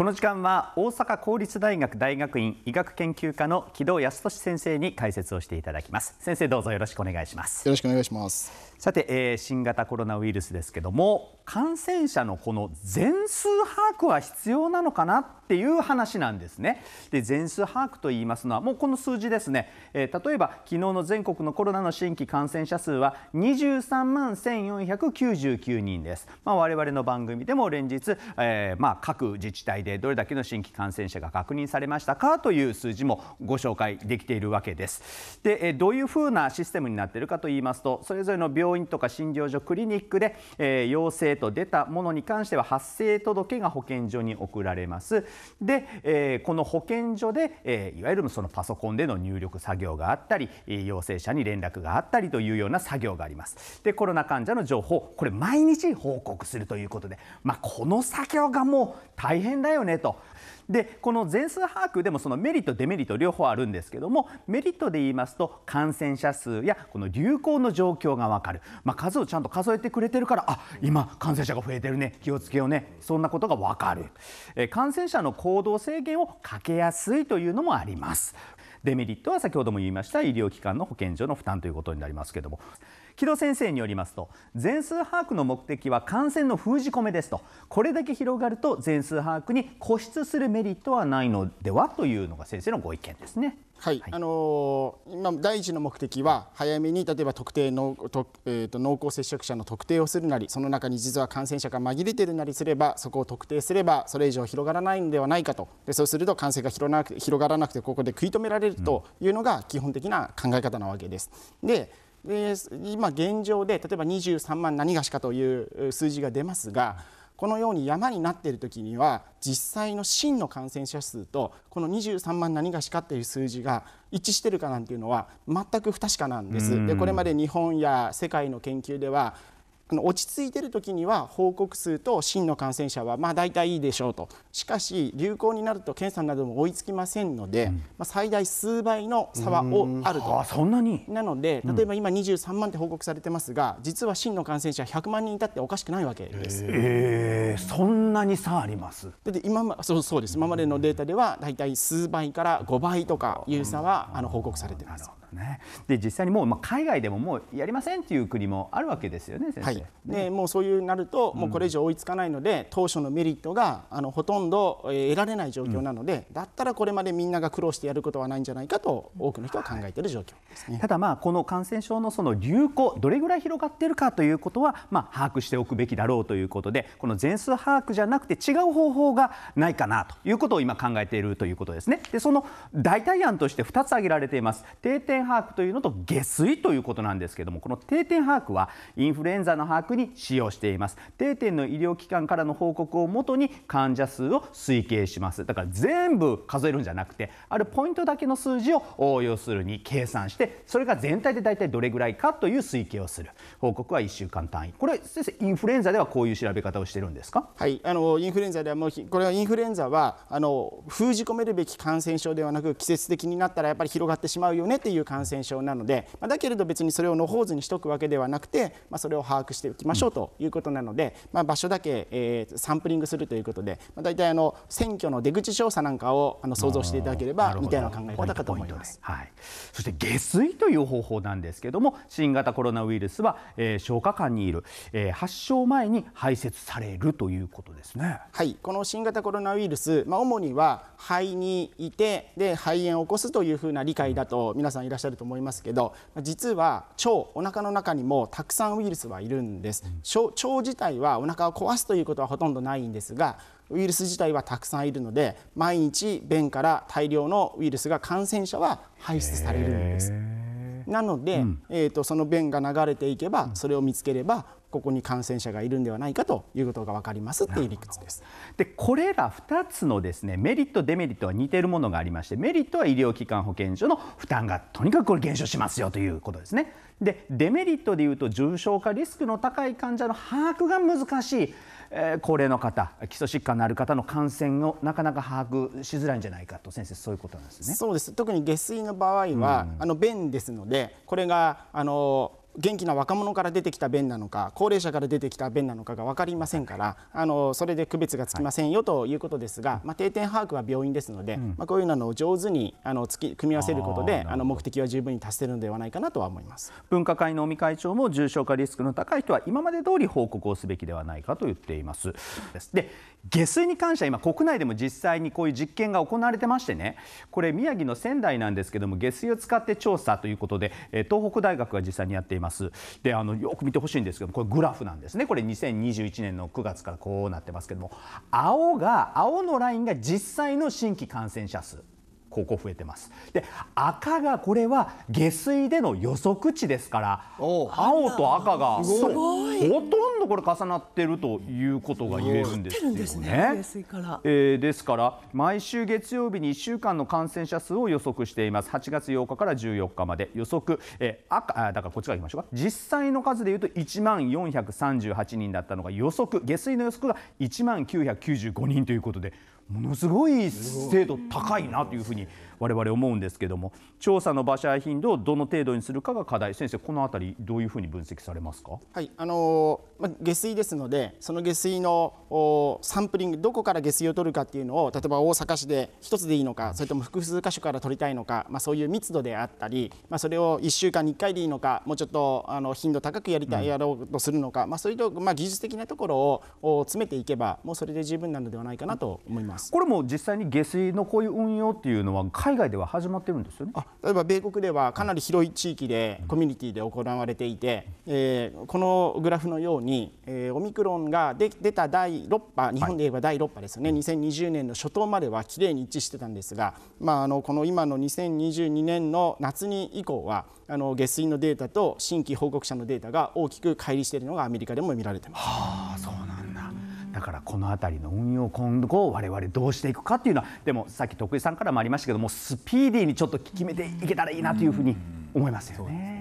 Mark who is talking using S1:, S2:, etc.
S1: この時間は大阪公立大学大学院医学研究科の木戸康俊先生に解説をしていただきます先生どうぞよろしくお願いしま
S2: すよろしくお願いします
S1: さて、えー、新型コロナウイルスですけども感染者のこの全数把握は必要なのかなっていう話なんですね。で全数把握と言いますのはもうこの数字ですね、えー、例えば昨日の全国のコロナの新規感染者数は23万1499人です、まあ、我々の番組でも連日、えー、まあ、各自治体でどれだけの新規感染者が確認されましたかという数字もご紹介できているわけですで、えー、どういうふうなシステムになっているかと言いますとそれぞれの病院とか診療所クリニックで、え陽性と出たものに関しては発生届が保健所に送られます。で、えー、この保健所で、えー、いわゆるそのパソコンでの入力作業があったり陽性者に連絡があったりというような作業があります。でコロナ患者の情報これ毎日報告するということで、まあ、この作業がもう大変だよねと。でこの全数把握でもそのメリットデメリット両方あるんですけどもメリットで言いますと感染者数やこの流行の状況が分かる、まあ、数をちゃんと数えてくれてるからあ今感染者が増えてるね気をつけようねそんなことが分かる、え感染者の行動制限をかけやすいというのもありますデメリットは先ほども言いました医療機関の保健所の負担ということになりますけども木戸先生によりますと全数把握の目的は感染の封じ込めですとこれだけ広がると全数把
S2: 握に固執するメリットはないのではというのが先生のご意見ですね。はい、はい、あの今、第一の目的は早めに例えば特定のと、えーと、濃厚接触者の特定をするなりその中に実は感染者が紛れてるなりすればそこを特定すればそれ以上広がらないのではないかとでそうすると感染が広な広がらなくてここで食い止められるというのが基本的な考え方なわけです。でで今現状で例えば23万何がしかという数字が出ますがこのように山になっている時には実際の真の感染者数とこの23万何がしかっていう数字が一致してるかなんていうのは全く不確かなんです。でこれまで日本や世界の研究では落ち着いてる時には報告数と真の感染者はまあ大体いいでしょうとしかし流行になると検査なども追いつきませんので、うん、まあ、最大数倍の差はあるとそんなになので例えば今23万って報告されてますが実は真の感染者100万人いたっておかしくないわけです。えー、
S1: そんなに差ありま
S2: すだって今まそうそうです今までのデータでは大体数倍から5倍とかいう差はあの報告されてます。ね、で実際にもう、まあ、海外でももうやりませんっていう国もあるわけですよね、先生。はい、もうそういうなると、もうこれ以上追いつかないので、当初のメリットがあのほとんど、え得られない状況なので、うん、だったらこれまでみんなが苦労してやることはないんじゃないかと、多くの人は考えている状況ですね、はい、ただ、まあ、この感染症のその流行、どれぐらい広がっているかとい
S1: うことは、まあ、把握しておくべきだろうということで、この全数把握じゃなくて、違う方法がないかなということを今、考えているということですね。でその代替案として2つ挙げられています定点点把握というのと下水ということなんですけどもこの定点把握はインフルエンザの把握に使用しています定点の医療機関からの報告をもとに患者数を推計しますだから全部数えるんじゃなくてあるポイントだけの数字を応用するに計算してそれが全体で大体どれぐらいかという推計をする報告は1週間単位これ先生インフルエンザではこういう調べ方をしてるんですか
S2: はいあのインフルエンザではもうこれはインフルエンザはあの封じ込めるべき感染症ではなく季節的になったらやっぱり広がってしまうよねっていう感染症なので、まだけれど別にそれを野放図にしとくわけではなくて、まそれを把握しておきましょうということなので、ま場所だけ、えサンプリングするということで、まあ、大体あの選挙の出口調査なんかをあの想像していただければみたいな考え方かと思います、はい、
S1: そして下水という方法なんですけども新型コロナウイルスは、えー、消化管
S2: にいる、えー、発症前に排泄されるということですね。はいこの新型コロナウイルス、まあ、主には肺にいてで肺炎を起こすというふうな理解だと皆さんいらっしゃるらっしゃると思いますけど実は腸お腹の中にもたくさんウイルスはいるんです、腸自体はお腹を壊すということはほとんどないんですがウイルス自体はたくさんいるので毎日便から大量のウイルスが感染者は排出されるんです。なので、うん、えーとその便が流れていけばそれを見つければここに感染者がいるんではないかということが分かりますっていう理屈ですでこれら
S1: 2つのですねメリットデメリットは似ているものがありましてメリットは医療機関保健所の負担がとにかくこれ減少しますよということですねでデメリットでいうと重症化リスクの高い患者の把握が難しい、えー、高齢の方基礎疾患のある方の感
S2: 染をなかなか把握しづらいんじゃないかと先生そういうことなんですねそうです特に下水の場合は、うん、あの便ですのでこれがあの元気な若者から出てきた便なのか高齢者から出てきた便なのかが分かりませんからあのそれで区別がつきませんよということですが、まあ、定点把握は病院ですので、うん、まあ、こういうのを上手にあのつき組み合わせることであの目的は十分に達せるのではないかなとは思います分科会の尾身会長も重症化リスクの高い人
S1: は今まで通り報告をすべきではないかと言っています。で下水に関しては今国内でも実際にこういう実験が行われてましてねこれ宮城の仙台なんですけども下水を使って調査ということで東北大学が実際にやっています。ますであのよく見てほしいんですけどこれグラフなんですねこれ2021年の9月からこうなってますけども青が青のラインが実際の新規感染者数ここ増えてますで赤がこれは下水での予測値ですから青と赤がほとんどこれ重なってるということが言えるんですよね。えー、ですから毎週月曜日に1週間の感染者数を予測しています。8月8日から14日まで予測、えー、赤だからこっちからいきましょうか。実際の数でいうと1万438人だったのが予測下水の予測が1万995人ということで。ものすごい精度高いなというふうに我々思うんですけども調査の場所や頻度をどの程度にするかが課題先生このあたりどういうふうに分析されますか
S2: はいあの下水ですのでその下水のサンプリングどこから下水を取るかっていうのを例えば大阪市で1つでいいのかそれとも複数箇所から取りたいのか、まあ、そういう密度であったり、まあ、それを1週間に1回でいいのかもうちょっとあの頻度高くやりたい、やろうとするのか、まあ、そういう、まあ、技術的なところを詰めていけばもうそれで十分なのではないかなと思いますこれも実際に下水のこういう運用っていうのは海外では始まってるんですよね例えば米国ではかなり広い地域でコミュニティで行われていて、えー、このグラフのようにに、えー、オミクロンがで出た第6波、日本で言えば第6波ですよね、はい、2020年の初頭まではきれいに一致してたんですが、まあ、あのこの今の2022年の夏に以降は、あの下水のデータと新規報告者のデータが大きく乖離しているのがアメリカでも見られてます。はあ、そうな
S1: んだだからこの辺りの運用今後我々どうしていくかっていうのはでもさっき徳井さんからもありましたけどもスピーディーにちょっと決めていけたらいいなというふうに思いますよね。